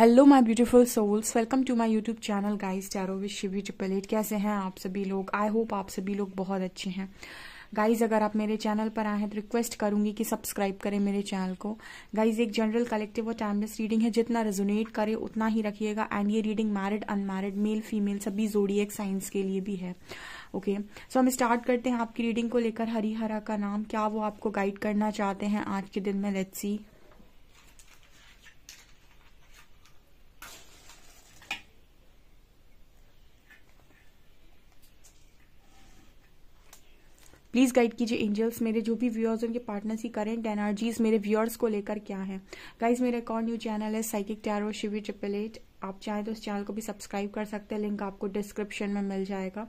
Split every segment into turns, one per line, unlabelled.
Hello my beautiful souls welcome to my YouTube channel guys tarot with Shivi triple eight कैसे हैं आप सभी लोग आई होप आप सभी लोग बहुत अच्छे हैं गाइज अगर आप मेरे चैनल पर आए हैं तो रिक्वेस्ट करूंगी कि सब्सक्राइब करें मेरे चैनल को गाइज एक जनरल कलेक्टिव और टाइमलेस रीडिंग है जितना रेजोनेट करे उतना ही रखिएगा एंड ये reading married unmarried male female सभी जोडियक साइंस के लिए भी है ओके okay. सो so, हम स्टार्ट करते हैं आपकी रीडिंग को लेकर हरिहरा का नाम क्या वो आपको गाइड करना चाहते हैं आज के दिन में लेट्स सी प्लीज़ गाइड कीजिए एंजल्स मेरे जो भी व्यूअर्स उनके पार्टनर्स की करेंट एनर्जीज मेरे व्यूअर्स को लेकर क्या है गाइज मेरा एक और न्यू चैनल है psychic tarot Shivi triple eight आप चाहें तो उस चैनल को भी सब्सक्राइब कर सकते हैं लिंक आपको डिस्क्रिप्शन में मिल जाएगा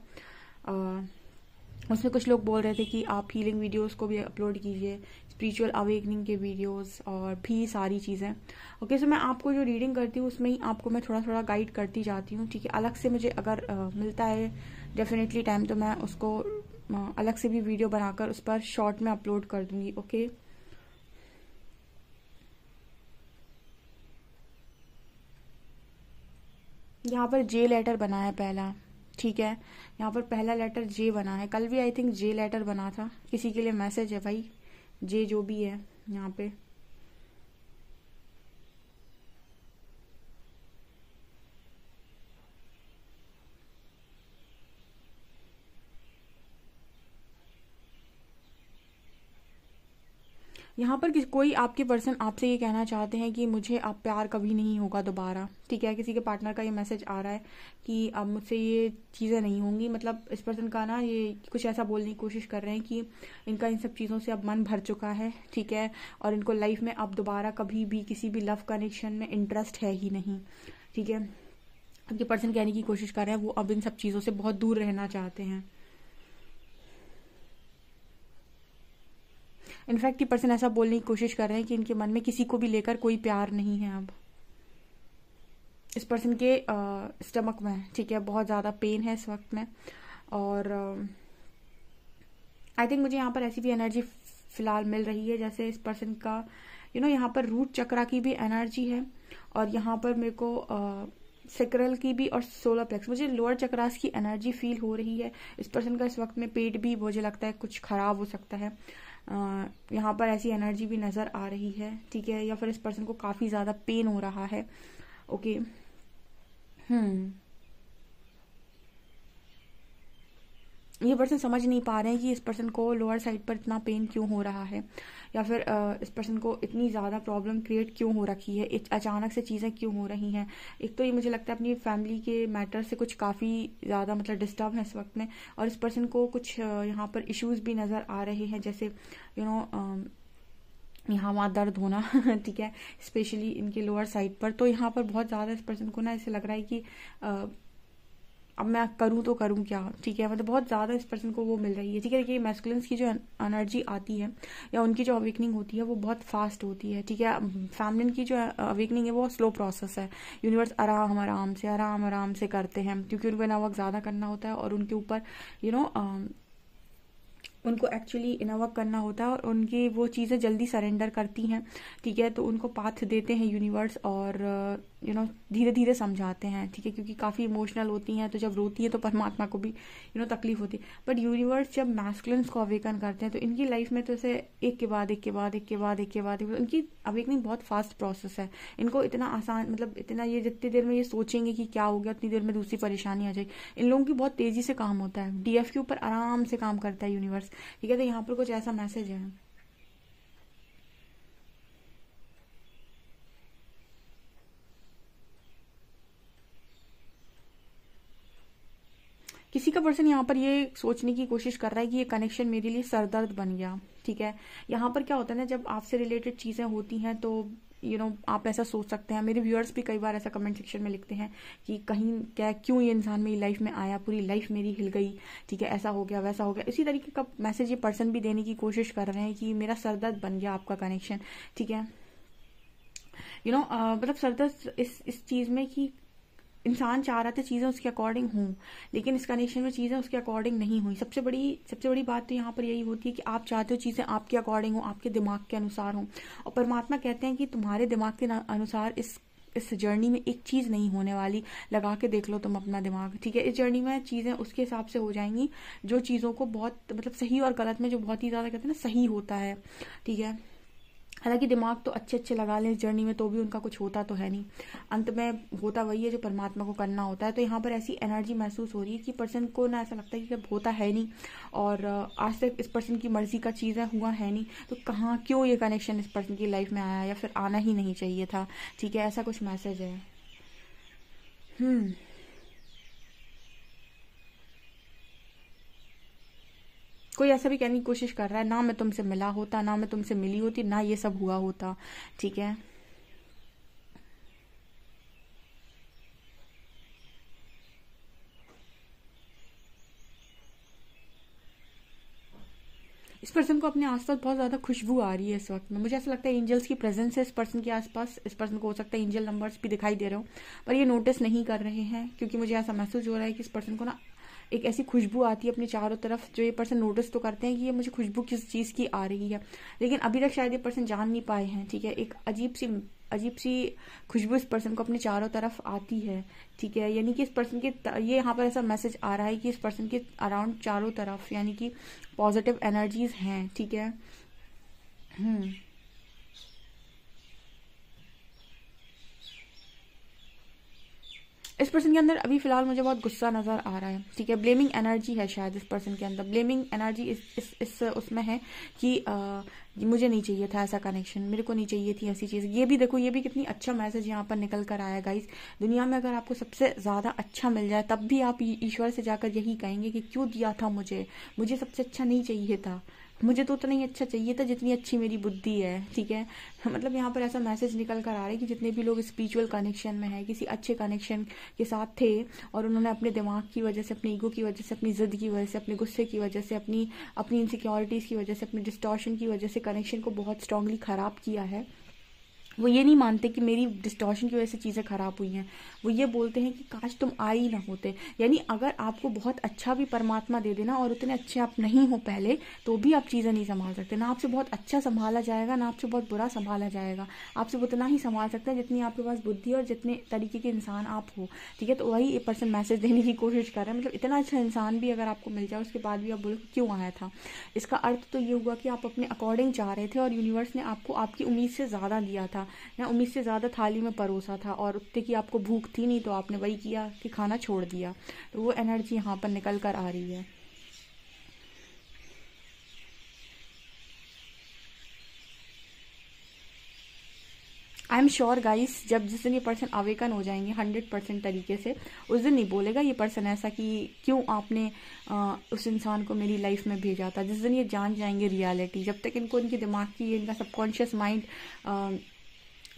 उसमें कुछ लोग बोल रहे थे कि आप हीलिंग वीडियोस को भी अपलोड कीजिए स्पिरिचुअल अवेकनिंग के वीडियोस और भी सारी चीज़ें ओके okay, सो मैं आपको जो रीडिंग करती हूँ उसमें ही आपको मैं थोड़ा थोड़ा गाइड करती जाती हूँ ठीक है अलग से मुझे अगर आ, मिलता है डेफिनेटली टाइम तो मैं उसको हाँ, अलग से भी वीडियो बनाकर उस पर शॉर्ट में अपलोड कर दूंगी ओके यहाँ पर जे लेटर बना है पहला ठीक है यहाँ पर पहला लेटर जे बना है कल भी आई थिंक जे लेटर बना था किसी के लिए मैसेज है भाई जे जो भी है यहाँ पे यहाँ पर कोई आपके पर्सन आपसे ये कहना चाहते हैं कि मुझे आप प्यार कभी नहीं होगा दोबारा ठीक है किसी के पार्टनर का ये मैसेज आ रहा है कि अब मुझसे ये चीज़ें नहीं होंगी मतलब इस पर्सन का ना ये कुछ ऐसा बोलने की कोशिश कर रहे हैं कि इनका इन सब चीज़ों से अब मन भर चुका है ठीक है और इनको लाइफ में अब दोबारा कभी भी किसी भी लव कनेक्शन में इंटरेस्ट है ही नहीं ठीक है आपके पर्सन कहने की कोशिश कर रहे हैं वो अब इन सब चीज़ों से बहुत दूर रहना चाहते हैं इनफैक्ट ये पर्सन ऐसा बोलने की कोशिश कर रहे हैं कि इनके मन में किसी को भी लेकर कोई प्यार नहीं है अब इस पर्सन के स्टमक में ठीक है बहुत ज़्यादा पेन है इस वक्त में और आई थिंक मुझे यहाँ पर ऐसी भी एनर्जी फिलहाल मिल रही है जैसे इस पर्सन का यू you नो know, यहाँ पर रूट चक्रा की भी एनर्जी है और यहाँ पर मेरे को सिकरल की भी और सोलर प्लेक्स मुझे लोअर चक्रास की एनर्जी फील हो रही है इस पर्सन का इस वक्त में पेट भी मुझे लगता है कुछ खराब हो सकता है यहाँ पर ऐसी एनर्जी भी नज़र आ रही है ठीक है या फिर इस पर्सन को काफ़ी ज़्यादा पेन हो रहा है ओके हम्म hmm. ये पर्सन समझ नहीं पा रहे हैं कि इस पर्सन को लोअर साइड पर इतना पेन क्यों हो रहा है या फिर इस पर्सन को इतनी ज़्यादा प्रॉब्लम क्रिएट क्यों हो रखी है अचानक से चीज़ें क्यों हो रही हैं एक तो ये मुझे लगता है अपनी फैमिली के मैटर से कुछ काफ़ी ज़्यादा मतलब डिस्टर्ब है इस वक्त में और इस पर्सन को कुछ यहाँ पर इश्यूज़ भी नज़र आ रहे हैं जैसे यू you नो know, यहाँ वहाँ दर्द होना ठीक है स्पेशली इनके लोअर साइड पर तो यहाँ पर बहुत ज़्यादा इस पर्सन को ना ऐसे लग रहा है कि अब मैं करूँ तो करूँ क्या ठीक है मतलब बहुत ज़्यादा इस पर्सन को वो मिल रही है ठीक है कि मेस्कुलेंस की जो एनर्जी आती है या उनकी जो अवेकनिंग होती है वो बहुत फास्ट होती है ठीक है फैमिलिन की जो अवेकनिंग है वो स्लो प्रोसेस है यूनिवर्स आराम आराम से आराम आराम से करते हैं क्योंकि उनको इना वर्क ज़्यादा करना होता है और उनके ऊपर यू नो उनको एक्चुअली इनोवर्क करना होता है और उनकी वो चीज़ें जल्दी सरेंडर करती हैं ठीक है तो उनको पाथ देते हैं यूनिवर्स और यू नो धीरे धीरे समझाते हैं ठीक है क्योंकि काफ़ी इमोशनल होती हैं तो जब रोती है तो परमात्मा को भी यू नो तकलीफ होती है बट यूनिवर्स जब मैस्कुलन्स को अवेकन करते हैं तो इनकी लाइफ में तो ऐसे एक के बाद एक के बाद एक के बाद एक के बाद एक इनकी अवेकनिंग बहुत फास्ट प्रोसेस है इनको इतना आसान मतलब इतना ये जितनी देर में ये सोचेंगे कि क्या हो गया उतनी देर में दूसरी परेशानी आ जाएगी इन लोगों की बहुत तेजी से काम होता है डीएफ के ऊपर आराम से काम करता है यूनिवर्स ठीक है तो यहाँ पर कुछ ऐसा मैसेज है किसी का पर्सन यहाँ पर ये सोचने की कोशिश कर रहा है कि ये कनेक्शन मेरे लिए सरदर्द बन गया ठीक है यहाँ पर क्या होता है ना जब आपसे रिलेटेड चीजें होती हैं तो यू you नो know, आप ऐसा सोच सकते हैं मेरे व्यूअर्स भी कई बार ऐसा कमेंट सेक्शन में लिखते हैं कि कहीं क्या क्यों ये इंसान मेरी लाइफ में आया पूरी लाइफ मेरी हिल गई ठीक है ऐसा हो गया वैसा हो गया इसी तरीके का मैसेज ये पर्सन भी देने की कोशिश कर रहे हैं कि मेरा सरदर्द बन गया आपका कनेक्शन ठीक है यू नो मतलब सरदर्द इस इस चीज में कि इंसान चाह रहा था चीज़ें उसके अकॉर्डिंग हों लेकिन इस कनेक्शन में चीज़ें उसके अकॉर्डिंग नहीं हुई सबसे बड़ी सबसे बड़ी बात तो यहाँ पर यही होती है कि आप चाहते हो चीज़ें आपके अकॉर्डिंग हो आपके दिमाग के अनुसार हों और परमात्मा कहते हैं कि तुम्हारे दिमाग के अनुसार इस इस जर्नी में एक चीज नहीं होने वाली लगा के देख लो तुम अपना दिमाग ठीक है इस जर्नी में चीजें उसके हिसाब से हो जाएंगी जो चीजों को बहुत मतलब सही और गलत में जो बहुत ही ज्यादा कहते हैं ना सही होता है ठीक है हालांकि दिमाग तो अच्छे अच्छे लगा लें जर्नी में तो भी उनका कुछ होता तो है नहीं अंत में होता वही है जो परमात्मा को करना होता है तो यहाँ पर ऐसी एनर्जी महसूस हो रही है कि पर्सन को ना ऐसा लगता है कि होता है नहीं और आज तक इस पर्सन की मर्जी का चीज़ें हुआ है नहीं तो कहाँ क्यों ये कनेक्शन इस पर्सन की लाइफ में आया या फिर आना ही नहीं चाहिए था ठीक है ऐसा कुछ मैसेज है हम्म कोई ऐसा भी कहने की कोशिश कर रहा है ना मैं तुमसे मिला होता ना मैं तुमसे मिली होती ना ये सब हुआ होता ठीक है इस पर्सन को अपने आसपास बहुत ज्यादा खुशबू आ रही है इस वक्त में मुझे ऐसा लगता है एंजल्स की प्रेजेंस है इस पर्सन के आसपास इस पर्सन को हो सकता है एंजल नंबर्स भी दिखाई दे रहे हो पर ये नोटिस नहीं कर रहे हैं क्योंकि मुझे ऐसा महसूस हो रहा है कि इस पर्सन को ना एक ऐसी खुशबू आती है अपने चारों तरफ जो ये पर्सन नोटिस तो करते हैं कि ये मुझे खुशबू किस चीज़ की आ रही है लेकिन अभी तक शायद ये पर्सन जान नहीं पाए हैं ठीक है एक अजीब सी अजीब सी खुशबू इस पर्सन को अपने चारों तरफ आती है ठीक है यानी कि इस पर्सन के ये यहाँ पर ऐसा मैसेज आ रहा है कि इस पर्सन के अराउंड चारों तरफ यानी कि पॉजिटिव एनर्जीज हैं ठीक है हम्म इस पर्सन के अंदर अभी फिलहाल मुझे बहुत गुस्सा नजर आ रहा है ठीक है ब्लेमिंग एनर्जी है शायद इस पर्सन के अंदर ब्लेमिंग एनर्जी इस इस, इस उसमें है कि आ, मुझे नहीं चाहिए था ऐसा कनेक्शन मेरे को नहीं चाहिए थी ऐसी चीज ये भी देखो ये भी कितनी अच्छा मैसेज यहाँ पर निकल कर आया गाइस दुनिया में अगर आपको सबसे ज्यादा अच्छा मिल जाए तब भी आप ईश्वर से जाकर यही कहेंगे कि क्यों दिया था मुझे मुझे सबसे अच्छा नहीं चाहिए था मुझे तो उतना ही अच्छा चाहिए था जितनी अच्छी मेरी बुद्धि है ठीक है मतलब यहाँ पर ऐसा मैसेज निकल कर आ रहा है कि जितने भी लोग स्पिरिचुअल कनेक्शन में है किसी अच्छे कनेक्शन के साथ थे और उन्होंने अपने दिमाग की वजह से अपने ईगो की वजह से अपनी जिद की वजह से अपने गुस्से की वजह से अपनी अपनी इनसिक्योरिटीज़ की वजह से अपने डिस्टॉर्शन की वजह से कनेक्शन को बहुत स्ट्रांगली खराब किया है वो ये नहीं मानते कि मेरी डिस्टॉर्शन की वजह से चीज़ें ख़राब हुई हैं वो ये बोलते हैं कि काश तुम आए ही ना होते यानी अगर आपको बहुत अच्छा भी परमात्मा दे देना और उतने अच्छे आप नहीं हो पहले तो भी आप चीज़ें नहीं संभाल सकते ना आपसे बहुत अच्छा संभाला जाएगा ना आपसे बहुत बुरा संभाला जाएगा आपसे उतना ही संभाल सकते हैं जितनी आपके पास बुद्धि और जितने तरीके के इंसान आप हो ठीक है तो वही एक पर्सन मैसेज देने की कोशिश कर रहे हैं मतलब इतना अच्छा इंसान भी अगर आपको मिल जाए उसके बाद भी आप बोलो क्यों आया था इसका अर्थ तो ये हुआ कि आप अपने अकॉर्डिंग जा रहे थे और यूनिवर्स ने आपको आपकी उम्मीद से ज़्यादा दिया था ना उम्मीद से ज़्यादा थाली में परोसा था और उतने की आपको भूख थी नहीं तो आपने वही किया कि खाना छोड़ दिया तो वो एनर्जी यहाँ पर निकल कर आ रही है आई एम श्योर गाइस जब जिस दिन ये पर्सन अवेकन हो जाएंगे हंड्रेड परसेंट तरीके से उस दिन नहीं बोलेगा ये पर्सन ऐसा कि क्यों आपने आ, उस इंसान को मेरी लाइफ में भेजा था जिस दिन ये जान जाएंगे रियलिटी जब तक इनको इनके दिमाग की इनका सबकॉन्शियस माइंड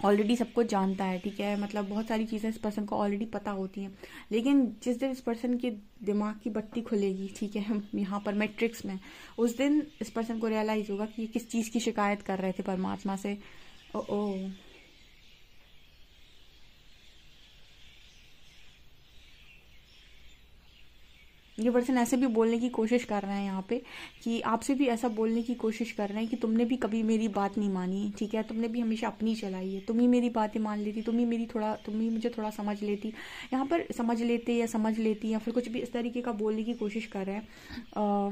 ऑलरेडी सबको जानता है ठीक है मतलब बहुत सारी चीज़ें इस पर्सन को ऑलरेडी पता होती हैं लेकिन जिस दिन इस पर्सन के दिमाग की बत्ती खुलेगी ठीक है यहाँ पर मैट्रिक्स में उस दिन इस पर्सन को रियलाइज़ होगा कि ये किस चीज़ की शिकायत कर रहे थे परमात्मा से ओ, ओ ये पर्सन ऐसे भी बोलने की कोशिश कर रहे हैं यहाँ पे कि आपसे भी ऐसा बोलने की कोशिश कर रहे हैं कि तुमने भी कभी मेरी बात नहीं मानी ठीक है तुमने भी हमेशा अपनी चलाई है तुम ही मेरी बातें मान लेती तुम ही मेरी थोड़ा तुम ही मुझे थोड़ा समझ लेती यहाँ पर समझ लेते या समझ लेती या फिर कुछ भी इस तरीके का बोलने की कोशिश कर रहे हैं आ,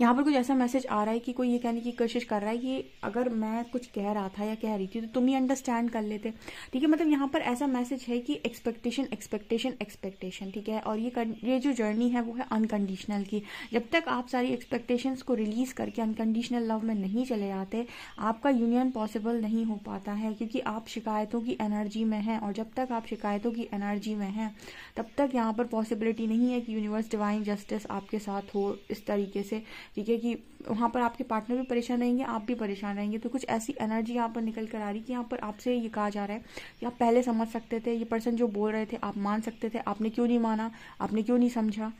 यहाँ पर कुछ ऐसा मैसेज आ रहा है कि कोई ये कहने की कोशिश कर रहा है कि अगर मैं कुछ कह रहा था या कह रही थी तो तुम ही अंडरस्टैंड कर लेते ठीक है मतलब यहाँ पर ऐसा मैसेज है कि एक्सपेक्टेशन एक्सपेक्टेशन एक्सपेक्टेशन ठीक है और ये ये जो जर्नी है वो है अनकंडीशनल की जब तक आप सारी एक्सपेक्टेशन को रिलीज करके अनकंडीशनल लव में नहीं चले जाते आपका यूनियन पॉसिबल नहीं हो पाता है क्योंकि आप शिकायतों की एनर्जी में हैं और जब तक आप शिकायतों की एनर्जी में हैं तब तक यहाँ पर पॉसिबिलिटी नहीं है कि यूनिवर्स डिवाइन जस्टिस आपके साथ हो इस तरीके से ठीक है कि वहां पर आपके पार्टनर भी परेशान रहेंगे आप भी परेशान रहेंगे तो कुछ ऐसी एनर्जी यहाँ पर निकल कर आ रही कि यहाँ पर आपसे ये कहा जा रहा है कि आप पहले समझ सकते थे ये पर्सन जो बोल रहे थे आप मान सकते थे आपने क्यों नहीं माना आपने क्यों नहीं समझा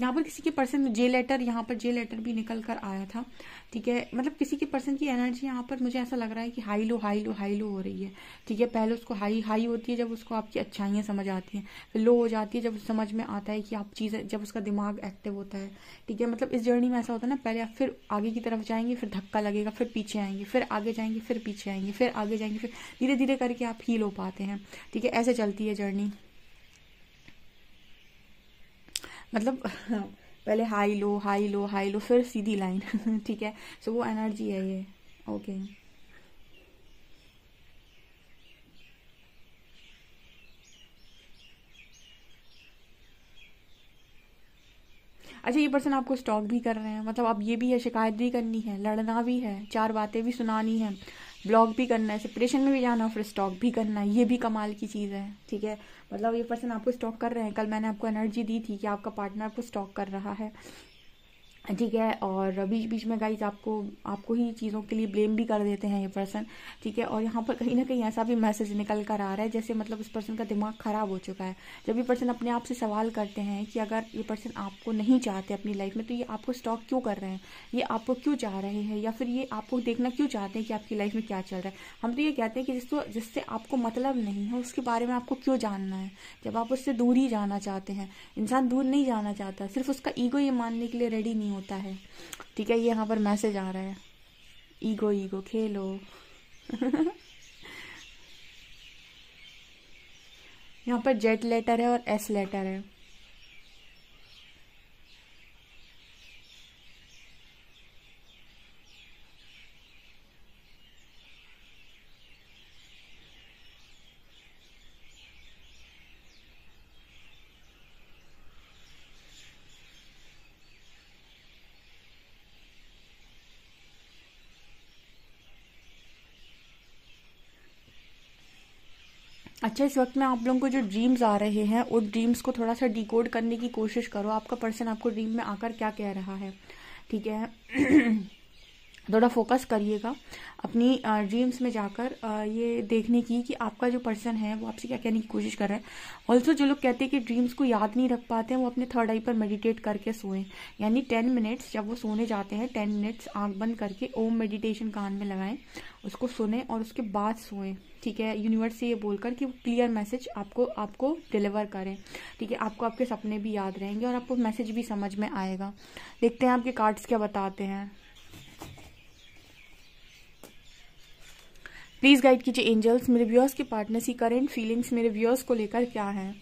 यहाँ पर किसी के पर्सन जे लेटर यहाँ पर जे लेटर भी निकल कर आया था ठीक है मतलब किसी के पर्सन की एनर्जी यहाँ पर मुझे ऐसा लग रहा है कि high low high low high low हो रही है ठीक है पहले उसको हाई हाई होती है जब उसको आपकी अच्छाइयाँ समझ आती हैं फिर लो हो जाती है जब समझ में आता है कि आप चीज़ें जब उसका दिमाग एक्टिव होता है ठीक है मतलब इस जर्नी में ऐसा होता है ना पहले आप फिर आगे की तरफ जाएंगे फिर धक्का लगेगा फिर पीछे आएंगे फिर आगे जाएंगे फिर पीछे आएंगे फिर आगे जाएंगे फिर धीरे धीरे करके आप हील हो पाते हैं ठीक है ऐसे चलती है जर्नी मतलब पहले high low high low high low फिर सीधी लाइन ठीक है सो so, वो एनर्जी है ये ओके अच्छा ये पर्सन आपको स्टॉक भी कर रहे हैं मतलब अब ये भी है शिकायत भी करनी है लड़ना भी है चार बातें भी सुनानी है ब्लॉग भी करना है सेपरेशन में भी जाना है फिर स्टॉक भी करना है ये भी कमाल की चीज़ है ठीक है मतलब ये पर्सन आपको स्टॉक कर रहे हैं कल मैंने आपको एनर्जी दी थी कि आपका पार्टनर आपको स्टॉक कर रहा है ठीक है और बीच बीच में गाइज आपको आपको ही चीज़ों के लिए ब्लेम भी कर देते हैं ये पर्सन ठीक है और यहाँ पर कहीं ना कहीं ऐसा भी मैसेज निकल कर आ रहा है जैसे मतलब इस पर्सन का दिमाग ख़राब हो चुका है जब ये पर्सन अपने आप से सवाल करते हैं कि अगर ये पर्सन आपको नहीं चाहते अपनी लाइफ में तो ये आपको स्टॉक क्यों कर रहे हैं ये आपको क्यों चाह रहे हैं या फिर ये आपको देखना क्यों चाहते हैं कि आपकी लाइफ में क्या चल रहा है हम तो ये कहते हैं कि जिसको जिससे आपको मतलब नहीं है उसके बारे में आपको क्यों जानना है जब आप उससे दूर ही जाना चाहते हैं इंसान दूर नहीं जाना चाहता सिर्फ उसका ईगो ये मानने के लिए रेडी नहीं होता है ठीक है ये यहाँ पर मैसेज आ रहा है ईगो ईगो खेलो यहाँ पर जेट लेटर है और एस लेटर है अच्छा इस वक्त में आप लोगों को जो ड्रीम्स आ रहे हैं उन ड्रीम्स को थोड़ा सा डिकोड करने की कोशिश करो आपका पर्सन आपको ड्रीम में आकर क्या कह रहा है ठीक है थोड़ा फोकस करिएगा अपनी ड्रीम्स में जाकर ये देखने की कि आपका जो पर्सन है वो आपसे क्या कहने की कोशिश कर रहा है ऑल्सो जो लोग कहते हैं कि ड्रीम्स को याद नहीं रख पाते हैं वो अपने थर्ड आई पर मेडिटेट करके सोएं यानी टेन मिनट्स जब वो सोने जाते हैं टेन मिनट्स आंख बंद करके ओम मेडिटेशन कान में लगाएं उसको सुने और उसके बाद सोएं ठीक है यूनिवर्स से ये बोलकर कि वो क्लियर मैसेज आपको आपको डिलीवर करें ठीक है आपको आपके सपने भी याद रहेंगे और आपको मैसेज भी समझ में आएगा देखते हैं आपके कार्ड्स क्या बताते हैं प्लीज गाइड कीजिए एंजल्स मेरे व्यूअर्स के पार्टनर की करेंट फीलिंग्स मेरे व्यूअर्स को लेकर क्या है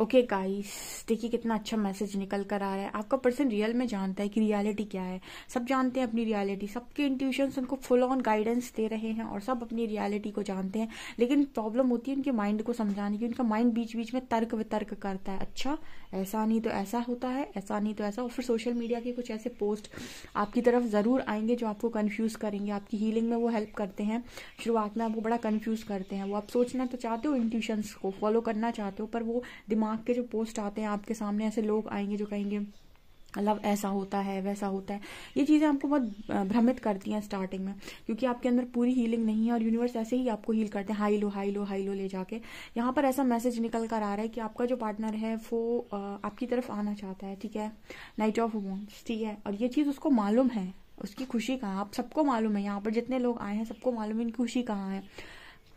ओके गाइस देखिए कितना अच्छा मैसेज निकल कर आ रहा है आपका पर्सन रियल में जानता है कि रियलिटी क्या है सब जानते हैं अपनी रियलिटी सबके इंट्यूशंस उनको फुल ऑन गाइडेंस दे रहे हैं और सब अपनी रियलिटी को जानते हैं लेकिन प्रॉब्लम होती है उनके माइंड को समझाने की उनका माइंड बीच बीच में तर्क वितर्क करता है अच्छा ऐसा नहीं तो ऐसा होता है ऐसा नहीं तो ऐसा और फिर सोशल मीडिया के कुछ ऐसे पोस्ट आपकी तरफ ज़रूर आएंगे जो आपको कन्फ्यूज़ करेंगे आपकी हीलिंग में वो हेल्प करते हैं शुरुआत में आपको बड़ा कन्फ्यूज़ करते हैं वो आप सोचना तो चाहते हो इंट्यूशंस को फॉलो करना चाहते हो पर वो दिमाग दिमाग के जो पोस्ट आते हैं आपके सामने ऐसे लोग आएंगे जो कहेंगे लव ऐसा होता है वैसा होता है ये चीज़ें आपको बहुत भ्रमित करती हैं स्टार्टिंग में क्योंकि आपके अंदर पूरी हीलिंग नहीं है और यूनिवर्स ऐसे ही आपको हील करते हैं high low high low high low ले जाके यहाँ पर ऐसा मैसेज निकल कर आ रहा है कि आपका जो पार्टनर है वो आपकी तरफ आना चाहता है ठीक है नाइट ऑफ वॉन्स ठीक है और ये चीज़ उसको मालूम है उसकी खुशी कहाँ आप सबको मालूम है यहाँ पर जितने लोग आए हैं सबको मालूम है इनकी खुशी कहाँ है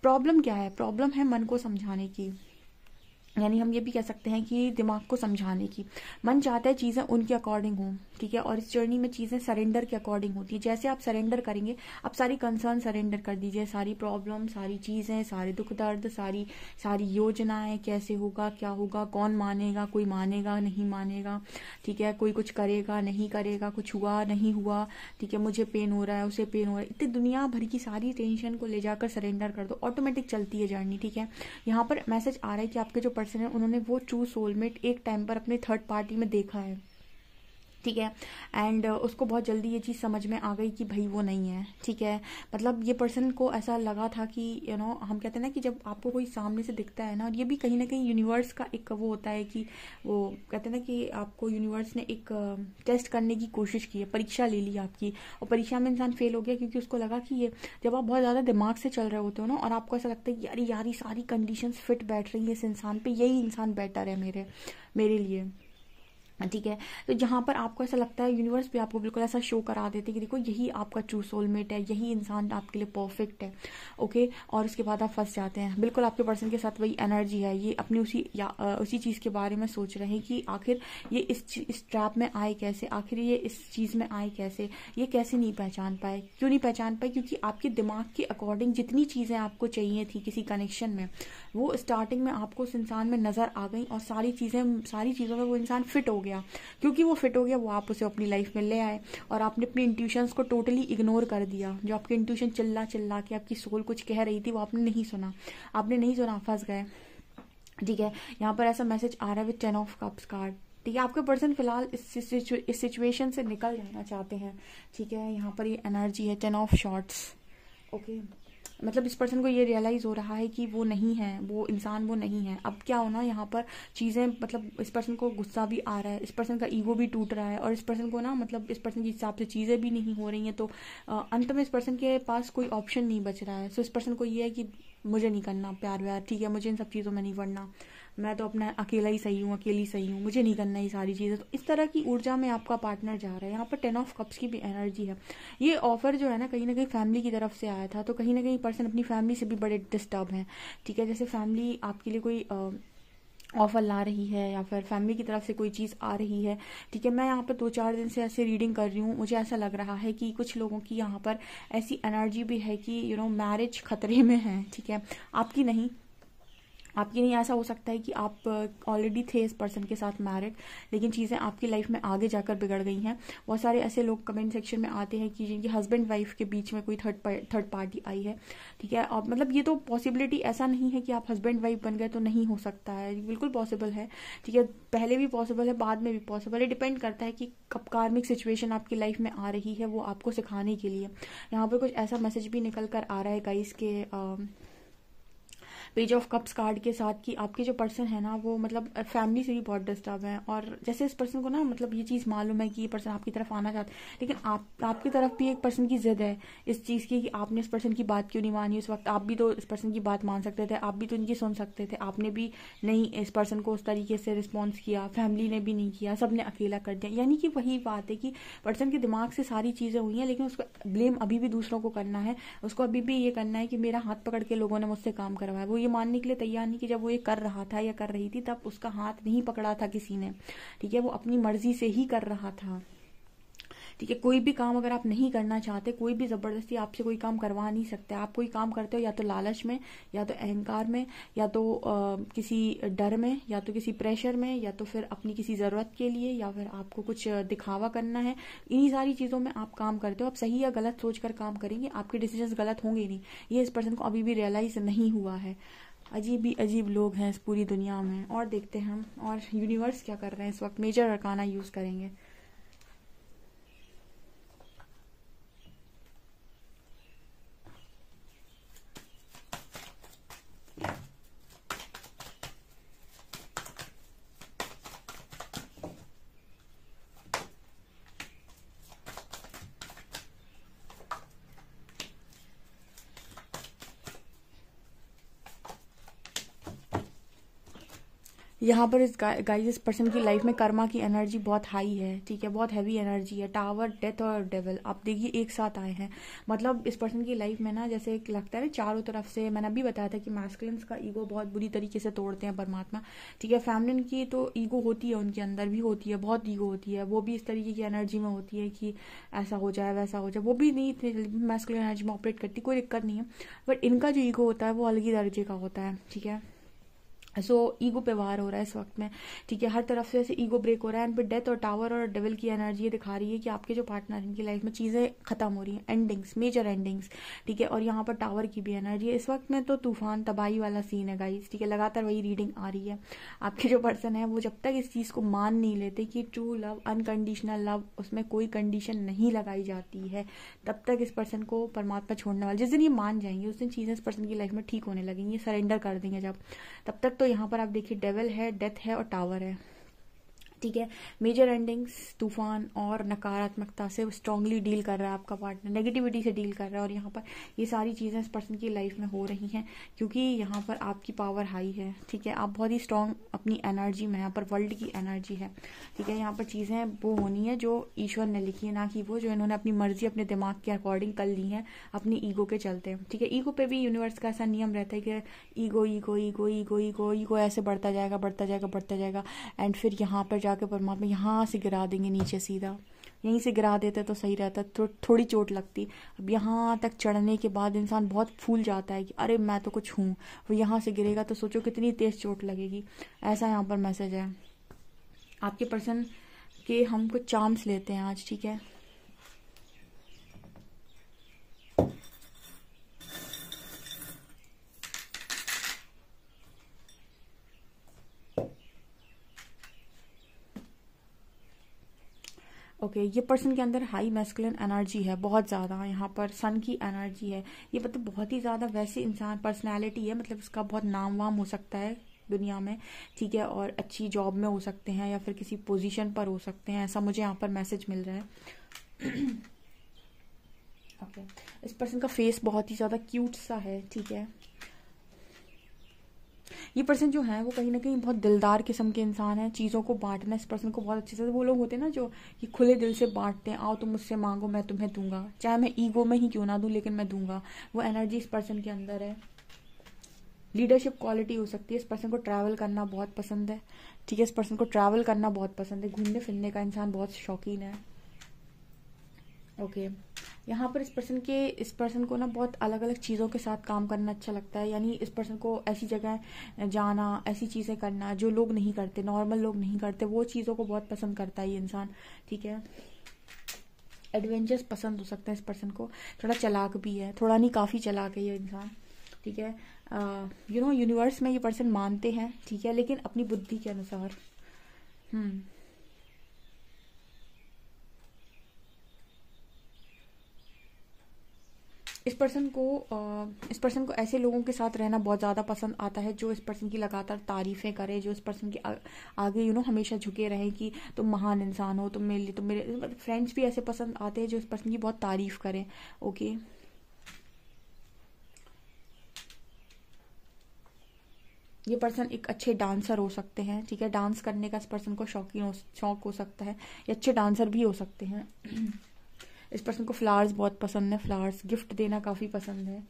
प्रॉब्लम क्या है प्रॉब्लम है मन को समझाने की यानी हम ये भी कह सकते हैं कि दिमाग को समझाने की मन चाहता है चीज़ें उनके अकॉर्डिंग हो ठीक है और इस जर्नी में चीज़ें सरेंडर के अकॉर्डिंग होती है जैसे आप सरेंडर करेंगे आप सारी कंसर्न सरेंडर कर दीजिए सारी प्रॉब्लम सारी चीज़ें सारे दुख दर्द सारी सारी योजनाएं कैसे होगा क्या होगा कौन मानेगा कोई मानेगा नहीं मानेगा ठीक है कोई कुछ करेगा नहीं करेगा कुछ हुआ नहीं हुआ ठीक है मुझे पेन हो रहा है उसे पेन हो रहा है इतनी दुनिया भर की सारी टेंशन को ले जाकर सरेंडर कर दो ऑटोमेटिक चलती है जर्नी ठीक है यहाँ पर मैसेज आ रहा है कि आपके जो पर्सन है उन्होंने वो ट्रू सोलमेट एक टाइम पर अपने थर्ड पार्टी में देखा है ठीक है एंड uh, उसको बहुत जल्दी ये चीज़ समझ में आ गई कि भाई वो नहीं है ठीक है मतलब ये पर्सन को ऐसा लगा था कि यू you नो know, हम कहते हैं ना कि जब आपको कोई सामने से दिखता है ना और ये भी कहीं ना कहीं यूनिवर्स का एक वो होता है कि वो कहते हैं ना कि आपको यूनिवर्स ने एक टेस्ट uh, करने की कोशिश की है परीक्षा ले ली आपकी और परीक्षा में इंसान फेल हो गया क्योंकि उसको लगा कि ये जब आप बहुत ज़्यादा दिमाग से चल रहे होते हो ना और आपको ऐसा लगता है यार यार यारी सारी कंडीशन फिट बैठ रही है इस इंसान पर यही इंसान बेटर है मेरे मेरे लिए हाँ, ठीक है तो जहाँ पर आपको ऐसा लगता है यूनिवर्स भी आपको बिल्कुल ऐसा शो करा देते हैं कि देखो यही आपका ट्रू सोलमेट है यही इंसान आपके लिए परफेक्ट है ओके और उसके बाद आप फंस जाते हैं बिल्कुल आपके पर्सन के साथ वही एनर्जी है ये अपने उसी या उसी चीज़ के बारे में सोच रहे हैं कि आखिर ये इस इस ट्रैप में आए कैसे आखिर ये इस चीज़ में आए कैसे ये कैसे नहीं पहचान पाए क्यों नहीं पहचान पाए क्योंकि आपके दिमाग के अकॉर्डिंग जितनी चीज़ें आपको चाहिए थी किसी कनेक्शन में वो स्टार्टिंग में आपको उस इंसान में नज़र आ गई और सारी चीज़ें सारी चीज़ों में वो इंसान फिट हो गया क्योंकि वो फिट हो गया वो आप उसे अपनी लाइफ में ले आए और आपने अपने इंट्यूशंस को टोटली इग्नोर कर दिया जो आपके इंट्यूशन चिल्ला चिल्ला के आपकी सोल कुछ कह रही थी वो आपने नहीं सुना आपने नहीं सुना फंस गए ठीक है यहाँ पर ऐसा मैसेज आ रहा है with ten of cups card ठीक है आपके पर्सन फिलहाल इस सिचुएशन से निकल जाना चाहते हैं ठीक है यहाँ पर ये एनर्जी है टेन ऑफ शॉर्ट्स ओके मतलब इस पर्सन को ये रियलाइज़ हो रहा है कि वो नहीं है वो इंसान वो नहीं है अब क्या होना यहाँ पर चीज़ें मतलब इस पर्सन को गुस्सा भी आ रहा है इस पर्सन का ईगो भी टूट रहा है और इस पर्सन को ना मतलब इस पर्सन के हिसाब से चीज़ें भी नहीं हो रही हैं तो अंत में इस पर्सन के पास कोई ऑप्शन नहीं बच रहा है सो इस पर्सन को ये है कि मुझे नहीं करना प्यार व्यार ठीक है मुझे इन सब चीज़ों में नहीं पढ़ना मैं तो अपना अकेला ही सही हूँ अकेली सही हूँ मुझे नहीं करना ये सारी चीज़ें तो इस तरह की ऊर्जा में आपका पार्टनर जा रहा है यहाँ पर टेन ऑफ कप्स की भी एनर्जी है ये ऑफर जो है ना कहीं ना कहीं फैमिली की तरफ से आया था तो कहीं ना कहीं पर्सन अपनी फैमिली से भी बड़े डिस्टर्ब हैं ठीक है जैसे फैमिली आपके लिए कोई आ, ऑफर ला रही है या फिर फैमिली की तरफ से कोई चीज़ आ रही है ठीक है मैं यहाँ पर दो चार दिन से ऐसे रीडिंग कर रही हूँ मुझे ऐसा लग रहा है कि कुछ लोगों की यहाँ पर ऐसी एनर्जी भी है कि यू नो मैरिज खतरे में है ठीक है आपकी नहीं आपके लिए ऐसा हो सकता है कि आप ऑलरेडी थे इस पर्सन के साथ मैरिड लेकिन चीज़ें आपकी लाइफ में आगे जाकर बिगड़ गई हैं बहुत सारे ऐसे लोग कमेंट सेक्शन में आते हैं कि जिनकी हस्बैंड वाइफ के बीच में कोई थर्ड थर्ड पार्टी आई है ठीक है और मतलब ये तो पॉसिबिलिटी ऐसा नहीं है कि आप हस्बैंड वाइफ बन गए तो नहीं हो सकता है बिल्कुल पॉसिबल है ठीक है पहले भी पॉसिबल है बाद में भी पॉसिबल है डिपेंड करता है कि कब कार्मिक सिचुएशन आपकी लाइफ में आ रही है वो आपको सिखाने के लिए यहाँ पर कुछ ऐसा मैसेज भी निकल कर आ रहा है गाइस के आ, पेज ऑफ कप्स कार्ड के साथ कि आपके जो पर्सन है ना वो मतलब फैमिली से भी बहुत डिस्टर्ब है और जैसे इस पर्सन को ना मतलब ये चीज़ मालूम है कि ये पर्सन आपकी तरफ आना चाहता है लेकिन आप आपकी तरफ भी एक पर्सन की जिद है इस चीज़ की कि आपने इस पर्सन की बात क्यों नहीं मानी उस वक्त आप भी तो इस पर्सन की बात मान सकते थे आप भी तो इनकी सुन सकते थे आपने भी नहीं इस पर्सन को उस तरीके से रिस्पॉन्स किया फैमिली ने भी नहीं किया सब ने अकेला कर दिया यानी कि वही बात है कि पर्सन के दिमाग से सारी चीज़ें हुई हैं लेकिन उसको ब्लेम अभी भी दूसरों को करना है उसको अभी भी ये करना है कि मेरा हाथ पकड़ के लोगों ने मुझसे काम करवाया वो ये मानने के लिए तैयार नहीं कि जब वो ये कर रहा था या कर रही थी तब उसका हाथ नहीं पकड़ा था किसी ने ठीक है वो अपनी मर्जी से ही कर रहा था ठीक है कोई भी काम अगर आप नहीं करना चाहते कोई भी जबरदस्ती आपसे कोई काम करवा नहीं सकते आप कोई काम करते हो या तो लालच में या तो अहंकार में या तो आ, किसी डर में या तो किसी प्रेशर में या तो फिर अपनी किसी जरूरत के लिए या फिर आपको कुछ दिखावा करना है इन्हीं सारी चीजों में आप काम करते हो आप सही या गलत सोच कर काम करेंगे आपके डिसीजन गलत होंगे नहीं ये इस पर्सन को अभी भी रियलाइज नहीं हुआ है अजीब ही अजीब लोग हैं इस पूरी दुनिया में और देखते हैं हम और यूनिवर्स क्या कर रहे हैं इस वक्त मेजर अरकाना यूज़ करेंगे यहाँ पर इस गाइस इस पर्सन की लाइफ में कर्मा की एनर्जी बहुत हाई है ठीक है बहुत हैवी एनर्जी है टावर डेथ और डेवल आप देखिए एक साथ आए हैं मतलब इस पर्सन की लाइफ में ना जैसे एक लगता है चारों तरफ से मैंने अभी बताया था कि मैस्कुलिन्स का ईगो बहुत बुरी तरीके से तोड़ते हैं परमात्मा ठीक है फैमिलिन की तो ईगो होती है उनके अंदर भी होती है बहुत ईगो होती है वो भी इस तरीके की एनर्जी में होती है कि ऐसा हो जाए वैसा हो जाए वो भी नहीं मैस्कुल एनर्जी में ऑपरेट करती कोई दिक्कत नहीं है बट इनका जो ईगो होता है वो अलग ही दर्जे का होता है ठीक है सो ईगो पे वार हो रहा है इस वक्त में ठीक है हर तरफ से ऐसे ईगो ब्रेक हो रहा है एंड पे डेथ और टावर और डेविल की एनर्जी दिखा रही है कि आपके जो पार्टनर इनकी लाइफ में चीज़ें खत्म हो रही हैं एंडिंग्स मेजर एंडिंग्स ठीक है और यहाँ पर टावर की भी एनर्जी है इस वक्त में तो तूफान तबाही वाला सीन है गाइज ठीक है लगातार वही रीडिंग आ रही है आपके जो पर्सन है वो जब तक इस चीज़ को मान नहीं लेते कि ट्रू लव अनकंडीशनल लव उसमें कोई कंडीशन नहीं लगाई जाती है तब तक इस पर्सन को परमात्मा छोड़ने वाला जिस दिन ये मान जाएंगे उस दिन चीज़ें इस पर्सन की लाइफ में ठीक होने लगेंगी सरेंडर कर देंगे जब तब तक तो तो यहाँ पर आप देखिए डेवल है डेथ है और टावर है ठीक है मेजर एंडिंग्स तूफान और नकारात्मकता से स्ट्रांगली डील कर रहा है आपका पार्टनर नेगेटिविटी से डील कर रहा है और यहाँ पर ये सारी चीज़ें इस पर्सन की लाइफ में हो रही हैं क्योंकि यहाँ पर आपकी पावर हाई है ठीक है आप बहुत ही स्ट्रांग अपनी एनर्जी में यहाँ पर वर्ल्ड की एनर्जी है ठीक है यहाँ पर चीज़ें वो होनी है जो ईश्वर ने लिखी है ना कि वो जो इन्होंने अपनी मर्जी अपने दिमाग के अकॉर्डिंग कर ली है अपनी ईगो के चलते ठीक है ईगो पे भी यूनिवर्स का ऐसा नियम रहता है कि ego ego ego ego ego ego ऐसे बढ़ता जाएगा बढ़ता जाएगा बढ़ता जाएगा एंड फिर यहाँ पर के परमात्मा यहाँ से गिरा देंगे नीचे सीधा यहीं से गिरा देते तो सही रहता थो, थोड़ी चोट लगती अब यहाँ तक चढ़ने के बाद इंसान बहुत फूल जाता है कि अरे मैं तो कुछ हूँ वो यहाँ से गिरेगा तो सोचो कितनी तेज़ चोट लगेगी ऐसा यहाँ पर मैसेज है आपके पर्सन के हम कुछ चांस लेते हैं आज ठीक है ओके okay, ये पर्सन के अंदर हाई मैस्कुलिन एनर्जी है बहुत ज़्यादा यहाँ पर सन की एनर्जी है ये मतलब बहुत ही ज़्यादा वैसे इंसान पर्सनैलिटी है मतलब इसका बहुत नाम वाम हो सकता है दुनिया में ठीक है और अच्छी जॉब में हो सकते हैं या फिर किसी पोजीशन पर हो सकते हैं ऐसा मुझे यहाँ पर मैसेज मिल रहा है ओके okay. इस पर्सन का फेस बहुत ही ज़्यादा क्यूट सा है ठीक है ये पर्सन जो है वो कहीं ना कहीं बहुत दिलदार किस्म के इंसान है चीज़ों को बांटना इस पर्सन को बहुत अच्छे से वो लोग होते हैं ना जो ये खुले दिल से बांटते हैं आओ तुम मुझसे मांगो मैं तुम्हें दूंगा चाहे मैं ईगो में ही क्यों ना दू लेकिन मैं दूंगा वो एनर्जी इस पर्सन के अंदर है लीडरशिप क्वालिटी हो सकती है इस पर्सन को ट्रैवल करना बहुत पसंद है ठीक है इस पर्सन को ट्रैवल करना बहुत पसंद है घूमने फिरने का इंसान बहुत शौकीन है ओके okay. यहाँ पर इस पर्सन के इस पर्सन को ना बहुत अलग अलग चीज़ों के साथ काम करना अच्छा लगता है यानी इस पर्सन को ऐसी जगह जाना ऐसी चीज़ें करना जो लोग नहीं करते नॉर्मल लोग नहीं करते वो चीज़ों को बहुत पसंद करता है ये इंसान ठीक है एडवेंचर्स पसंद हो सकते हैं इस पर्सन को थोड़ा चलाक भी है थोड़ा नहीं काफ़ी चलाक है ये इंसान ठीक है यू नो यूनिवर्स में ये पर्सन मानते हैं ठीक है लेकिन अपनी बुद्धि के अनुसार हम्म इस पर्सन को इस पर्सन को ऐसे लोगों के साथ रहना बहुत ज़्यादा पसंद आता है जो इस पर्सन की लगातार तारीफें करें जो इस पर्सन की आगे यू नो हमेशा झुके रहें कि तुम महान इंसान हो तुम मेरे लिए तुम मेरे फ्रेंड्स मतलब भी ऐसे पसंद आते हैं जो इस पर्सन की बहुत तारीफ करें ओके ये पर्सन एक अच्छे डांसर हो सकते हैं ठीक है डांस करने का इस पर्सन को शौकीन हो शौक हो सकता है ये अच्छे डांसर भी हो सकते हैं इस पर्सन को फ्लावर्स बहुत पसंद है फ्लावर्स गिफ्ट देना काफ़ी पसंद है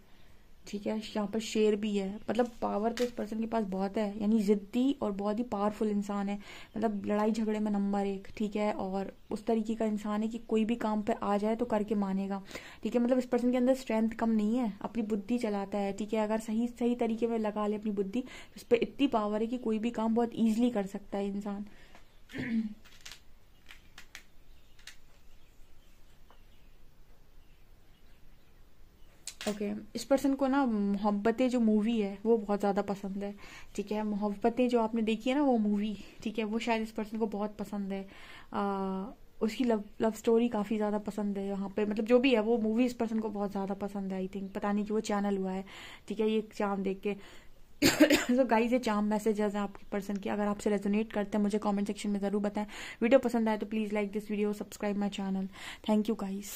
ठीक है यहाँ पर शेर भी है मतलब पावर तो इस पर्सन के पास बहुत है यानी ज़िद्दी और बहुत ही पावरफुल इंसान है मतलब लड़ाई झगड़े में नंबर एक ठीक है और उस तरीके का इंसान है कि कोई भी काम पर आ जाए तो करके मानेगा ठीक है मतलब इस पर्सन के अंदर स्ट्रेंथ कम नहीं है अपनी बुद्धि चलाता है ठीक है अगर सही सही तरीके में लगा ले अपनी बुद्धि तो उस पर इतनी पावर है कि कोई भी काम बहुत ईजिली कर सकता है इंसान ओके okay. इस पर्सन को ना मोहब्बतें जो मूवी है वो बहुत ज़्यादा पसंद है ठीक है मोहब्बतें जो आपने देखी है ना वो मूवी ठीक है वो शायद इस पर्सन को बहुत पसंद है आ, उसकी लव लव स्टोरी काफ़ी ज़्यादा पसंद है यहाँ पे मतलब जो भी है वो मूवी इस पर्सन को बहुत ज़्यादा पसंद है आई थिंक पता नहीं कि वो चैनल हुआ है ठीक है ये चाम देख के सो गाइज ये चाम मैसेजेस हैं आपके पर्सन की अगर आपसे रेजोनेट करते हैं मुझे कमेंट सेक्शन में ज़रूर बताएं वीडियो पसंद आए तो please like this video subscribe my channel thank you guys